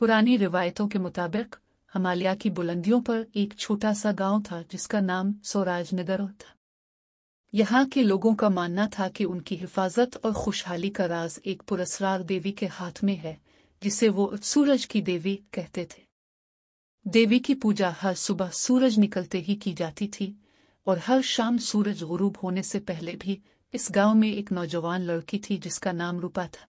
पुरानी रिवायतों के मुताबिक हमालिया की बुलंदियों पर एक छोटा सा गांव था जिसका नाम स्वराजनगर था यहाँ के लोगों का मानना था कि उनकी हिफाजत और खुशहाली का राज एक पुरस्रार देवी के हाथ में है जिसे वो सूरज की देवी कहते थे देवी की पूजा हर सुबह सूरज निकलते ही की जाती थी और हर शाम सूरज गुरूब होने से पहले भी इस गांव में एक नौजवान लड़की थी जिसका नाम रूपा था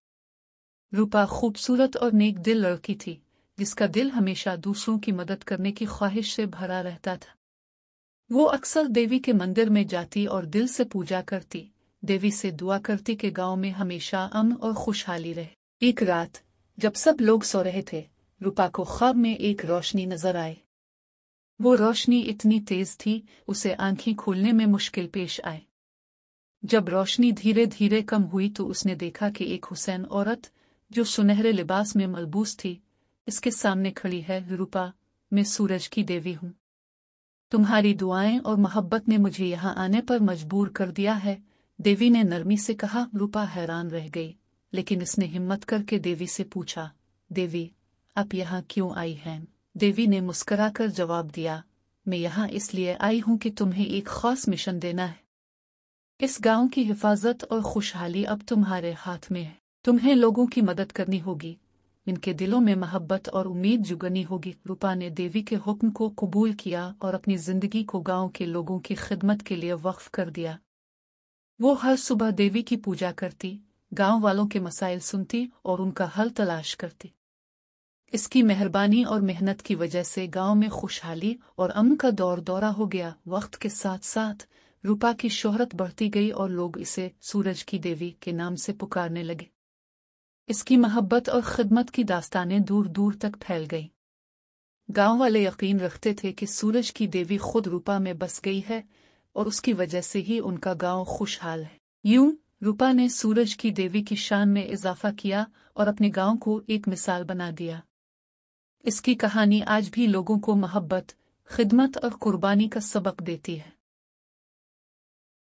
रूपा खूबसूरत और नेक दिल लड़की थी जिसका दिल हमेशा दूसरों की मदद करने की ख्वाहिश से भरा रहता था वो अक्सर देवी के मंदिर में जाती और दिल से पूजा करती देवी से दुआ करती के गांव में हमेशा अम और खुशहाली रहे एक रात जब सब लोग सो रहे थे रूपा को ख्वाब में एक रोशनी नजर आई वो रोशनी इतनी तेज थी उसे आंखें खोलने में मुश्किल पेश आए जब रोशनी धीरे धीरे कम हुई तो उसने देखा कि एक हुसैन औरत जो सुनहरे लिबास में मलबूस थी इसके सामने खड़ी है रूपा मैं सूरज की देवी हूं तुम्हारी दुआएं और मोहब्बत ने मुझे यहां आने पर मजबूर कर दिया है देवी ने नरमी से कहा रूपा हैरान रह गई लेकिन इसने हिम्मत करके देवी से पूछा देवी आप यहाँ क्यों आई हैं देवी ने मुस्कुराकर जवाब दिया मैं यहाँ इसलिए आई हूँ कि तुम्हें एक खास मिशन देना है इस गांव की हिफाजत और खुशहाली अब तुम्हारे हाथ में है तुम्हें लोगों की मदद करनी होगी इनके दिलों में मोहब्बत और उम्मीद जुगनी होगी रूपा ने देवी के हुक्म को कबूल किया और अपनी जिंदगी को गांव के लोगों की खिदमत के लिए वक्फ कर दिया वो हर सुबह देवी की पूजा करती गांव वालों के मसाइल सुनती और उनका हल तलाश करती इसकी मेहरबानी और मेहनत की वजह से गांव में खुशहाली और अमन का दौर दौरा हो गया वक्त के साथ साथ रूपा की शोहरत बढ़ती गई और लोग इसे सूरज की देवी के नाम से पुकारने लगे इसकी मोहब्बत और खिदमत की दास्तानें दूर दूर तक फैल गई गांव वाले यकीन रखते थे कि सूरज की देवी खुद रूपा में बस गई है और उसकी वजह से ही उनका गांव खुशहाल है यूं रूपा ने सूरज की देवी की शान में इजाफा किया और अपने गांव को एक मिसाल बना दिया इसकी कहानी आज भी लोगों को मोहब्बत खिदमत और कुर्बानी का सबक देती है